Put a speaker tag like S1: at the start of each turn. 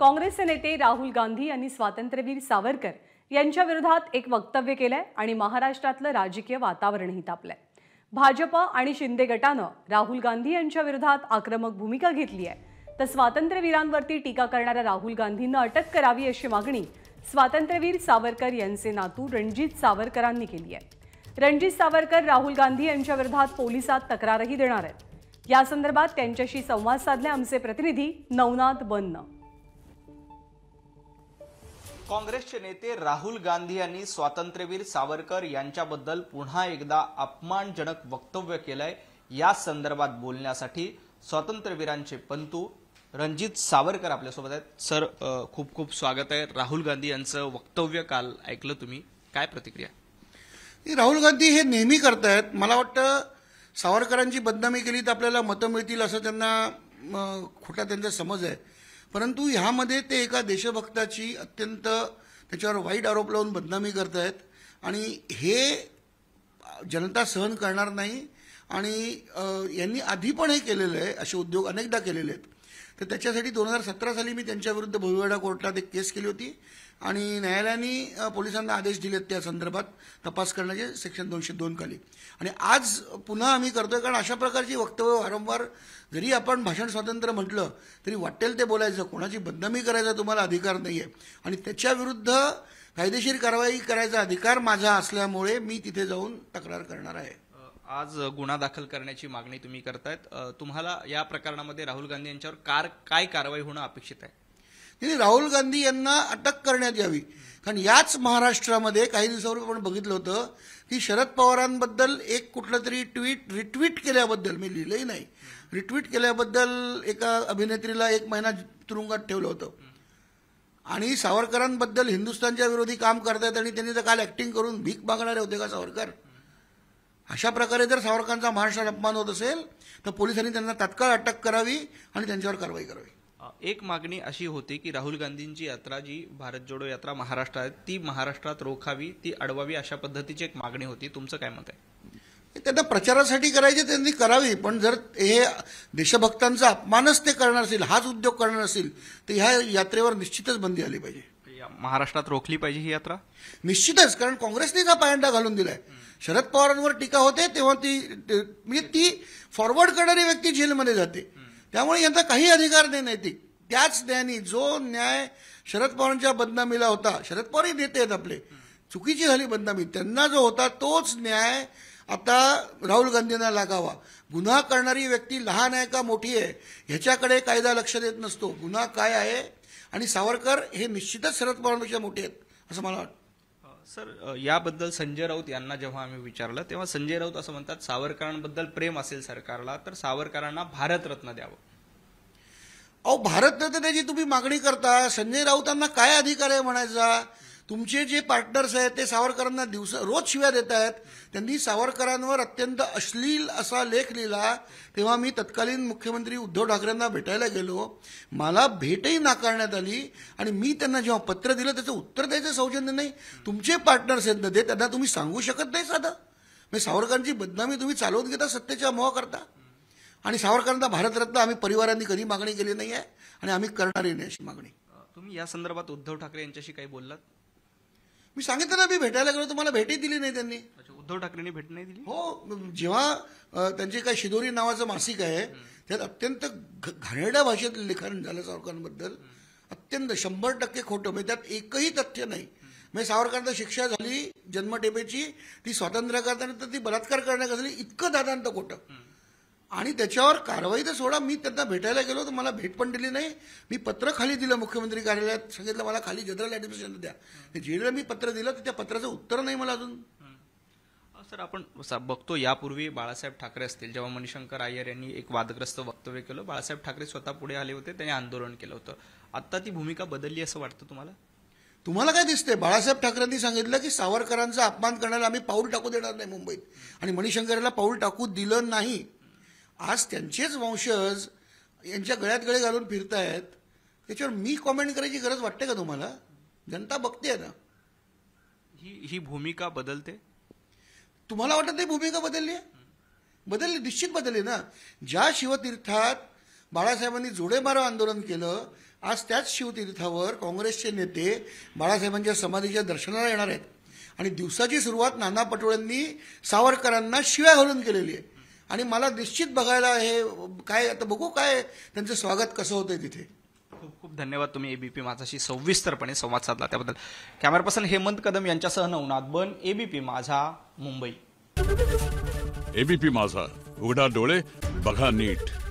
S1: काँग्रेसचे नेते राहुल गांधी यांनी स्वातंत्र्यवीर सावरकर यांच्या विरोधात एक वक्तव्य केलंय आणि महाराष्ट्रातलं राजकीय वातावरणही तापलंय भाजप आणि शिंदे गटानं राहुल गांधी यांच्या विरोधात आक्रमक भूमिका घेतली आहे तर स्वातंत्र्यवीरांवरती टीका करणाऱ्या राहुल गांधींना अटक करावी अशी मागणी स्वातंत्र्यवीर सावरकर यांचे नातू रणजित सावरकरांनी केली आहे रणजित सावरकर राहुल गांधी यांच्या विरोधात पोलिसात तक्रारही देणार आहेत यासंदर्भात त्यांच्याशी संवाद साधले आमचे प्रतिनिधी नवनाथ बन्न काँग्रेसचे नेते राहुल गांधी यांनी स्वातंत्र्यवीर सावरकर यांच्याबद्दल पुन्हा एकदा अपमानजनक वक्तव्य केलंय या संदर्भात बोलण्यासाठी स्वातंत्र्यवीरांचे पंतू रणजित सावरकर आपल्यासोबत आहेत सर खूप खूप स्वागत आहे राहुल गांधी यांचं वक्तव्य काल ऐकलं तुम्ही काय
S2: प्रतिक्रिया राहुल गांधी हे नेहमी करतायत मला वाटतं सावरकरांची बदनामी केली तर आपल्याला मतं मिळतील असं त्यांना खोटा त्यांचा समज आहे परंतु ह्यामध्ये ते एका देशभक्ताची अत्यंत त्याच्यावर वाईट आरोप लावून बदनामी करत आहेत आणि हे जनता सहन करणार नाही आणि यांनी आधी पण हे केलेलं आहे असे उद्योग अनेकदा केलेले आहेत तर त्याच्यासाठी दोन हजार सतरा साली मी त्यांच्याविरुद्ध भुईवाडा कोर्टात एक केस केली होती आणि न्यायालयाने पोलिसांना आदेश दिलेत त्या संदर्भात तपास करण्याचे सेक्शन दोनशे दोन खाली आणि आज पुन्हा आम्ही करतोय कारण अशा प्रकारची वक्तव्य वारंवार जरी आपण भाषण स्वातंत्र्य म्हटलं तरी वाटेल ते बोलायचं कोणाची बदनामी करायचा तुम्हाला अधिकार नाही आहे आणि त्याच्याविरुद्ध कायदेशीर कारवाई करायचा अधिकार माझा असल्यामुळे मी तिथे जाऊन तक्रार करणार आहे
S1: आज गुन्हा दाखल करण्याची मागणी तुम्ही करतायत तुम्हाला या प्रकरणामध्ये राहुल गांधी यांच्यावर कार काय कारवाई होणं अपेक्षित आहे
S2: त्यांनी राहुल गांधी यांना अटक करण्यात यावी कारण याच महाराष्ट्रामध्ये काही दिवसापूर्वी आपण बघितलं होतं की शरद पवारांबद्दल एक कुठलं तरी ट्विट रिट्विट केल्याबद्दल मी लिहिलंही नाही रिट्विट केल्याबद्दल एका अभिनेत्रीला एक महिना तुरुंगात ठेवलं होतं आणि सावरकरांबद्दल हिंदुस्थानच्या विरोधी काम करतायत आणि त्यांनी तर काल ॲक्टिंग करून भीक मागणारे होते का सावरकर अशा प्रकारे जर सावरकरांचा महाराष्ट्रात अपमान होत असेल तर पोलिसांनी त्यांना तात्काळ अटक करावी आणि त्यांच्यावर कारवाई
S1: करावी एक मागणी अशी होती की राहुल गांधींची यात्रा जी भारत जोडो यात्रा महाराष्ट्रात ती महाराष्ट्रात रोखावी ती अडवावी अशा पद्धतीची एक मागणी होती तुमचं काय मत आहे
S2: त्यांना प्रचारासाठी करायची त्यांनी करावी पण जर हे देशभक्तांचा अपमानच ते करणार असेल हाच उद्योग करणार असेल तर ह्या यात्रेवर निश्चितच बंदी आली पाहिजे महाराष्ट्रात रोखली पाहिजे ही यात्रा निश्चितच कारण काँग्रेसने पायंडा घालून दिलाय शरद पवारांवर टीका होते तेव्हा ती म्हणजे ती फॉरवर्ड करणारी व्यक्ती जेलमध्ये जाते त्यामुळे यांचा काही अधिकार नाही नैतिक त्याच न्यायाने जो न्याय शरद पवारांच्या बदनामीला होता शरद पवारही नेते आहेत आपले चुकीची झाली बदनामी त्यांना जो होता तोच न्याय आता राहुल गांधींना लागावा गुन्हा करणारी व्यक्ती लहान आहे का मोठी आहे ह्याच्याकडे कायदा लक्ष देत नसतो गुन्हा काय आहे आणि सावरकर हे निश्चितच शरद पवारांपेक्षा मोठे आहेत असं मला वाटतं सर
S1: याबद्दल संजय राऊत यांना जेव्हा आम्ही विचारलं तेव्हा संजय राऊत असं म्हणतात सावरकरांबद्दल प्रेम असेल सरकारला तर सावरकरांना भारतरत्न द्यावं
S2: अहो भारतरत्न त्याची तुम्ही मागणी करता संजय राऊतांना काय अधिकार आहे म्हणायचा तुमचे जे पार्टनर्स आहेत ते सावरकरांना दिवस रोज शिव्या देत आहेत त्यांनी सावरकरांवर अत्यंत अश्लील असा लेख लिहिला तेव्हा मी तत्कालीन मुख्यमंत्री उद्धव ठाकरेंना भेटायला गेलो मला भेटही नाकारण्यात आली आणि मी त्यांना जेव्हा पत्र दिलं त्याचं उत्तर द्यायचं सौजन्य नाही तुमचे पार्टनर्स आहेत ना ते त्यांना तुम्ही सांगू शकत नाही साधं म्हणजे सावरकरांची बदनामी तुम्ही चालवत घेता सत्तेच्या मोह करता आणि सावरकरांना भारतरत्न आम्ही परिवारांनी कधी मागणी केली नाही आहे आणि आम्ही करणारही नाही अशी मागणी
S1: तुम्ही या संदर्भात उद्धव ठाकरे यांच्याशी काही बोललात
S2: मी सांगितलं ना मी भेटायला गेलो तुम्हाला भेटही दिली नाही त्यांनी उद्धव ठाकरेंनी भेट नाही दिली हो जेव्हा त्यांची काय शिदोरी नावाचं मासिक आहे त्यात अत्यंत घाणेरड्या भाषेत लिखाण झालं सावरकरांबद्दल अत्यंत शंभर टक्के खोटं म्हणजे त्यात एकही तथ्य नाही म्हणजे सावरकरांना शिक्षा झाली जन्मटेपेची ती स्वातंत्र्य करताना तर ती बलात्कार करण्याकरता इतकं दादांत खोटं आणि त्याच्यावर कारवाई तर सोडा मी त्यांना भेटायला गेलो तर मला भेट पण दिली नाही मी पत्र खाली दिलं मुख्यमंत्री कार्यालयात सांगितलं मला खाली जनरल ऍडमिनिस्ट्रेशन द्या जेवढं मी पत्र दिलं तर त्या पत्राचं उत्तर नाही मला अजून
S1: सर आपण बघतो यापूर्वी बाळासाहेब ठाकरे असतील जेव्हा मणिशंकर अय्यर यांनी एक वादग्रस्त वक्तव्य केलं बाळासाहेब ठाकरे स्वतः पुढे आले होते त्यांनी आंदोलन केलं होतं आत्ता ती
S2: भूमिका बदलली असं वाटतं तुम्हाला तुम्हाला काय दिसतंय बाळासाहेब ठाकरेंनी सांगितलं की सावरकरांचा अपमान करण्याला आम्ही पाऊल टाकू देणार नाही मुंबईत आणि मणिशंकरला पाऊल टाकू दिलं नाही आज त्यांचेच वंशज यांच्या गळ्यात गळे घालून फिरतायत त्याच्यावर मी कॉमेंट करायची गरज वाटते का तुम्हाला जनता बघते ना
S1: ही ही भूमिका
S2: बदलते तुम्हाला वाटत नाही भूमिका बदलली आहे बदलली निश्चित बदलली ना ज्या शिवतीर्थात बाळासाहेबांनी जोडे मारा आंदोलन केलं आज त्याच शिवतीर्थावर काँग्रेसचे नेते बाळासाहेबांच्या समाधीच्या दर्शनाला येणार आहेत आणि दिवसाची सुरुवात नाना पटोळ्यांनी सावरकरांना शिव्या घालून केलेली आहे आणि मला निश्चित बघायला हे काय आता बघू काय त्यांचं स्वागत कसं होतं तिथे
S1: खूप खूप धन्यवाद तुम्ही एबीपी माझाशी सविस्तरपणे संवाद साधला त्याबद्दल कॅमेरा पर्सन हेमंत कदम यांच्यासह नवनाथ बन एबीपी माझा मुंबई
S2: एबीपी माझा उघडा डोळे बघा नीट